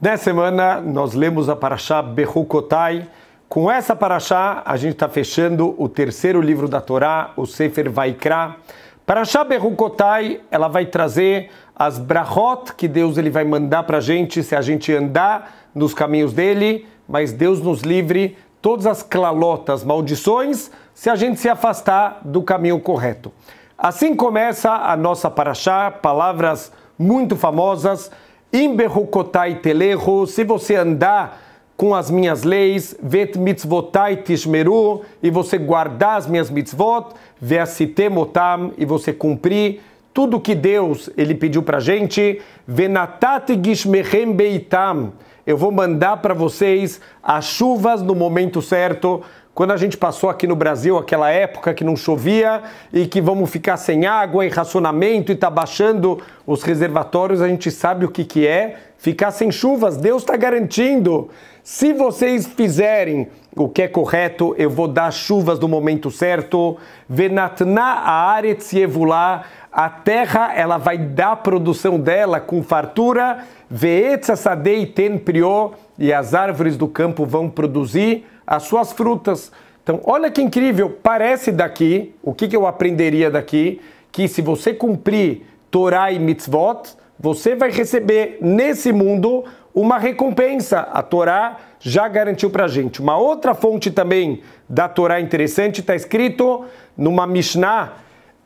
Nessa semana, nós lemos a Paraxá Berukotai. Com essa Paraxá, a gente está fechando o terceiro livro da Torá, o Sefer Vaikra. Paraxá Berukotai, ela vai trazer as brachot que Deus ele vai mandar para a gente se a gente andar nos caminhos dele, mas Deus nos livre todas as clalotas, maldições, se a gente se afastar do caminho correto. Assim começa a nossa Paraxá, palavras muito famosas, Imberrukotai telehu, se você andar com as minhas leis, vet mitzvotai tishmeru, e você guardar as minhas mitzvot, veasitemotam, e você cumprir tudo que Deus ele pediu para a gente, venatat gishmechem beitam, eu vou mandar para vocês as chuvas no momento certo, quando a gente passou aqui no Brasil aquela época que não chovia e que vamos ficar sem água e racionamento e tá baixando os reservatórios, a gente sabe o que, que é ficar sem chuvas. Deus está garantindo. Se vocês fizerem o que é correto, eu vou dar chuvas no momento certo. Venatna aretz yevulá, a terra ela vai dar a produção dela com fartura. Veetza sadei ten prior, e as árvores do campo vão produzir as suas frutas. Então, olha que incrível, parece daqui, o que, que eu aprenderia daqui? Que se você cumprir Torá e mitzvot, você vai receber nesse mundo uma recompensa. A Torá já garantiu para gente. Uma outra fonte também da Torá interessante está escrito numa Mishnah: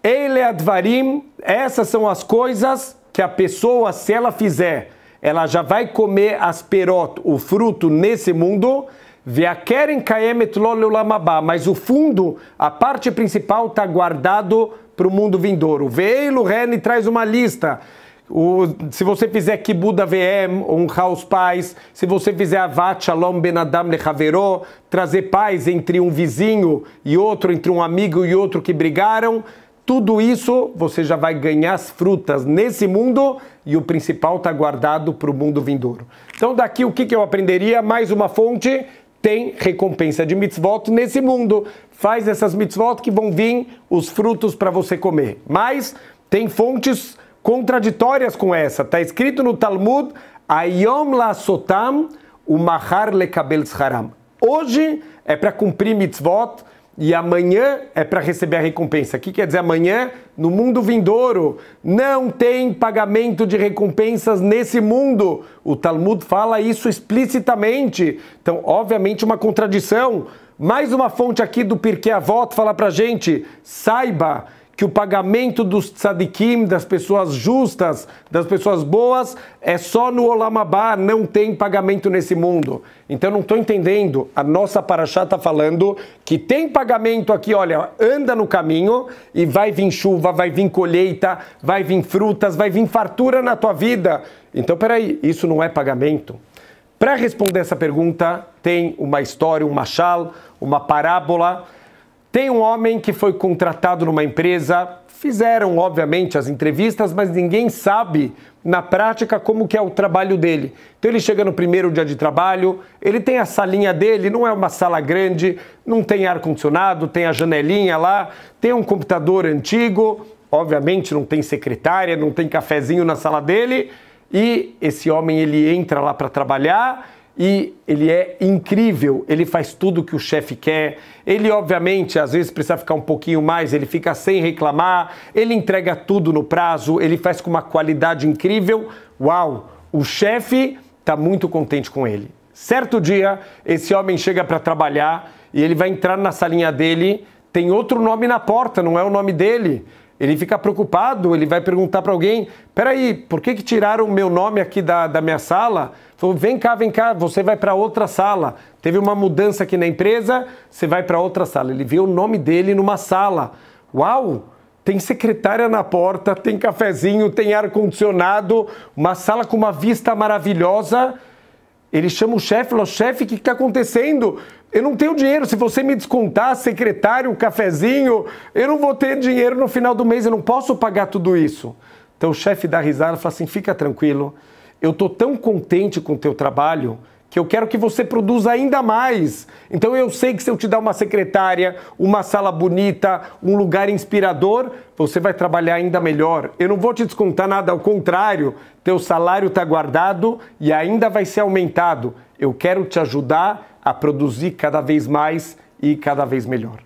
Ele Advarim, essas são as coisas que a pessoa, se ela fizer, ela já vai comer as perot, o fruto nesse mundo, Veakeren kaemet lo leolamabá, mas o fundo, a parte principal, está guardado para o mundo vindouro. Veilo reni traz uma lista. O, se você fizer Kibuda VM, honrar os pais, se você fizer Avat Shalom Ben Adam Lechaveró, trazer paz entre um vizinho e outro, entre um amigo e outro que brigaram, tudo isso você já vai ganhar as frutas nesse mundo e o principal está guardado para o mundo vindouro. Então, daqui o que, que eu aprenderia? Mais uma fonte tem recompensa de mitzvot nesse mundo. Faz essas mitzvot que vão vir os frutos para você comer. Mas tem fontes contraditórias com essa. Está escrito no Talmud, Ayom la sotam umahar lekabel haram. Hoje é para cumprir mitzvot, e amanhã é para receber a recompensa. O que quer dizer amanhã? No mundo vindouro, não tem pagamento de recompensas nesse mundo. O Talmud fala isso explicitamente. Então, obviamente, uma contradição. Mais uma fonte aqui do Pirkei Avot fala para gente, saiba que o pagamento dos tzadikim, das pessoas justas, das pessoas boas, é só no Olamabá, não tem pagamento nesse mundo. Então não estou entendendo. A nossa Paraxá está falando que tem pagamento aqui, olha, anda no caminho e vai vir chuva, vai vir colheita, vai vir frutas, vai vir fartura na tua vida. Então peraí, isso não é pagamento? Para responder essa pergunta, tem uma história, um machal, uma parábola tem um homem que foi contratado numa empresa, fizeram obviamente as entrevistas, mas ninguém sabe na prática como que é o trabalho dele. Então ele chega no primeiro dia de trabalho, ele tem a salinha dele, não é uma sala grande, não tem ar condicionado, tem a janelinha lá, tem um computador antigo, obviamente não tem secretária, não tem cafezinho na sala dele, e esse homem ele entra lá para trabalhar e ele é incrível, ele faz tudo que o chefe quer. Ele, obviamente, às vezes precisa ficar um pouquinho mais, ele fica sem reclamar, ele entrega tudo no prazo, ele faz com uma qualidade incrível. Uau, o chefe está muito contente com ele. Certo dia, esse homem chega para trabalhar e ele vai entrar na salinha dele. Tem outro nome na porta, não é o nome dele. Ele fica preocupado, ele vai perguntar para alguém: peraí, por que, que tiraram o meu nome aqui da, da minha sala? Falou: vem cá, vem cá, você vai para outra sala. Teve uma mudança aqui na empresa, você vai para outra sala. Ele vê o nome dele numa sala. Uau! Tem secretária na porta, tem cafezinho, tem ar-condicionado, uma sala com uma vista maravilhosa. Ele chama o chefe e fala: chefe, o que está acontecendo? Eu não tenho dinheiro. Se você me descontar, secretário, cafezinho, eu não vou ter dinheiro no final do mês. Eu não posso pagar tudo isso. Então o chefe dá risada e fala assim: fica tranquilo. Eu tô tão contente com o teu trabalho que eu quero que você produza ainda mais. Então eu sei que se eu te dar uma secretária, uma sala bonita, um lugar inspirador, você vai trabalhar ainda melhor. Eu não vou te descontar nada, ao contrário, teu salário está guardado e ainda vai ser aumentado. Eu quero te ajudar a produzir cada vez mais e cada vez melhor.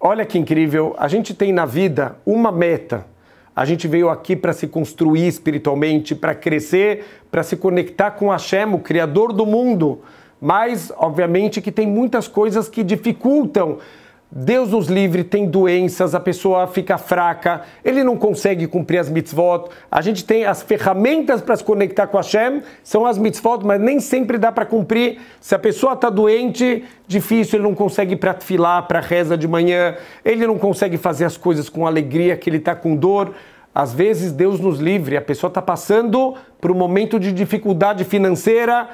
Olha que incrível, a gente tem na vida uma meta. A gente veio aqui para se construir espiritualmente, para crescer, para se conectar com Hashem, o Criador do mundo. Mas, obviamente, que tem muitas coisas que dificultam Deus nos livre, tem doenças, a pessoa fica fraca, ele não consegue cumprir as mitzvot. A gente tem as ferramentas para se conectar com a Hashem, são as mitzvot, mas nem sempre dá para cumprir. Se a pessoa está doente, difícil, ele não consegue para filar, para reza de manhã, ele não consegue fazer as coisas com alegria, que ele está com dor. Às vezes Deus nos livre, a pessoa está passando por um momento de dificuldade financeira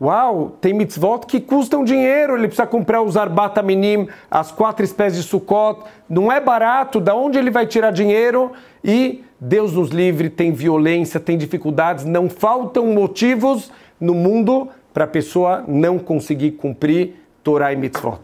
Uau, tem mitzvot que custam dinheiro, ele precisa comprar os arbata minim, as quatro espécies de sukkot, não é barato, da onde ele vai tirar dinheiro? E Deus nos livre, tem violência, tem dificuldades, não faltam motivos no mundo para a pessoa não conseguir cumprir Torá e mitzvot.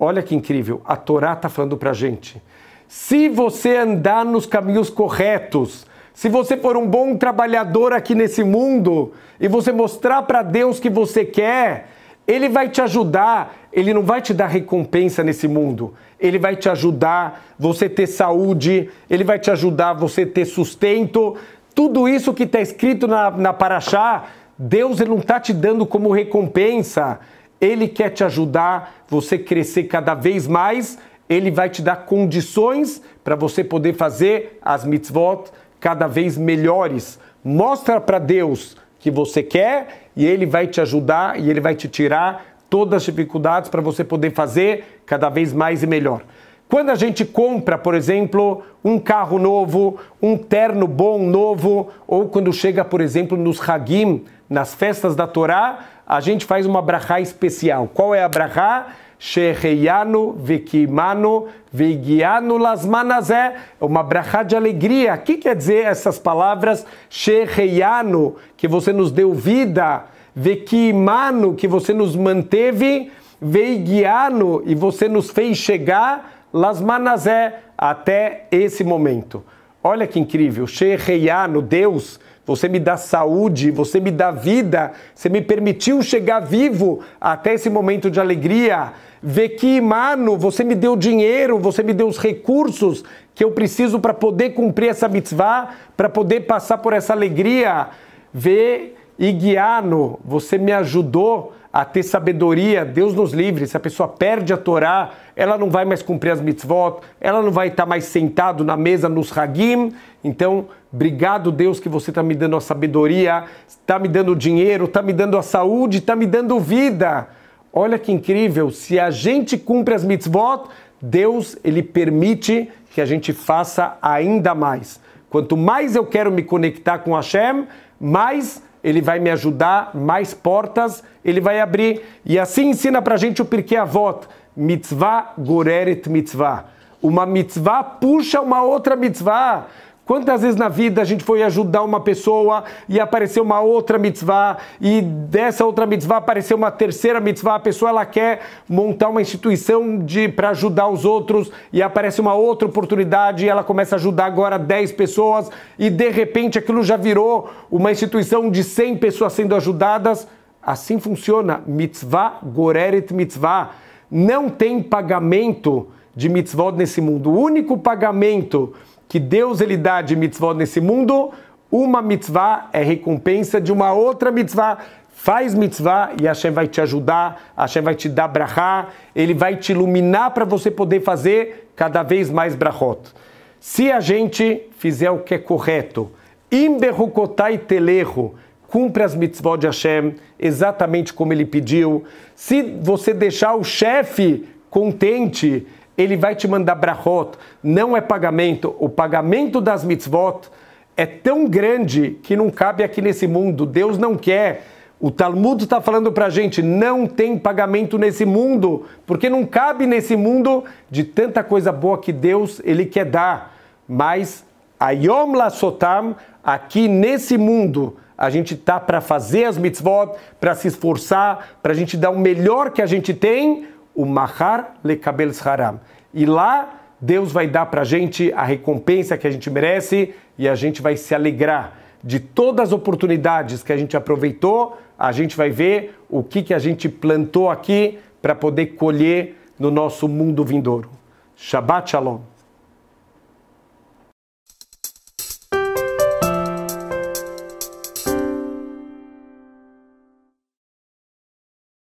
Olha que incrível, a Torá está falando para a gente. Se você andar nos caminhos corretos, se você for um bom trabalhador aqui nesse mundo e você mostrar para Deus que você quer, ele vai te ajudar, ele não vai te dar recompensa nesse mundo. Ele vai te ajudar você ter saúde, ele vai te ajudar você ter sustento. Tudo isso que está escrito na, na Paraxá, Deus ele não está te dando como recompensa. Ele quer te ajudar você crescer cada vez mais. Ele vai te dar condições para você poder fazer as mitzvot, cada vez melhores. Mostra para Deus que você quer e ele vai te ajudar e ele vai te tirar todas as dificuldades para você poder fazer cada vez mais e melhor. Quando a gente compra, por exemplo, um carro novo, um terno bom novo, ou quando chega, por exemplo, nos Hagim, nas festas da Torá, a gente faz uma brachá especial. Qual é a brachá? Sheheyanu, Vikimanu, Vigianu Lasmanazé, uma brachá de alegria. O que quer dizer essas palavras? Sheheyanu, que você nos deu vida, Vikimanu, que você nos manteve, Veigiano, e você nos fez chegar, Lasmanazé, até esse momento. Olha que incrível, Sheheyanu, Deus, você me dá saúde, você me dá vida, você me permitiu chegar vivo até esse momento de alegria. Vê que, mano, você me deu dinheiro, você me deu os recursos que eu preciso para poder cumprir essa mitzvah, para poder passar por essa alegria. Vê, Iguiano, você me ajudou a ter sabedoria, Deus nos livre. Se a pessoa perde a Torá, ela não vai mais cumprir as mitzvot, ela não vai estar tá mais sentado na mesa nos ragim. Então, obrigado Deus que você está me dando a sabedoria, está me dando dinheiro, está me dando a saúde, está me dando vida. Olha que incrível, se a gente cumpre as mitzvot, Deus ele permite que a gente faça ainda mais. Quanto mais eu quero me conectar com Hashem, mais ele vai me ajudar, mais portas ele vai abrir. E assim ensina para a gente o a Avot, mitzvah goreret mitzvah. Uma mitzvah puxa uma outra mitzvah. Quantas vezes na vida a gente foi ajudar uma pessoa e apareceu uma outra mitzvah e dessa outra mitzvah apareceu uma terceira mitzvah, a pessoa ela quer montar uma instituição de para ajudar os outros e aparece uma outra oportunidade e ela começa a ajudar agora 10 pessoas e de repente aquilo já virou uma instituição de 100 pessoas sendo ajudadas. Assim funciona mitzvah goreret mitzvah. Não tem pagamento de mitzvot nesse mundo. O único pagamento que Deus ele dá de mitzvot nesse mundo, uma mitzvah é recompensa de uma outra mitzvah. Faz mitzvah e Hashem vai te ajudar, Hashem vai te dar brachá, ele vai te iluminar para você poder fazer cada vez mais brachot. Se a gente fizer o que é correto, imberrukotai telerro, cumpre as mitzvot de Hashem exatamente como ele pediu. Se você deixar o chefe contente, ele vai te mandar brachot, não é pagamento. O pagamento das mitzvot é tão grande que não cabe aqui nesse mundo. Deus não quer. O Talmud está falando para a gente, não tem pagamento nesse mundo, porque não cabe nesse mundo de tanta coisa boa que Deus ele quer dar. Mas Ayom Sotam, aqui nesse mundo, a gente tá para fazer as mitzvot, para se esforçar, para a gente dar o melhor que a gente tem, o Mahar Kabels Haram. E lá Deus vai dar para a gente a recompensa que a gente merece e a gente vai se alegrar de todas as oportunidades que a gente aproveitou. A gente vai ver o que, que a gente plantou aqui para poder colher no nosso mundo vindouro. Shabbat Shalom.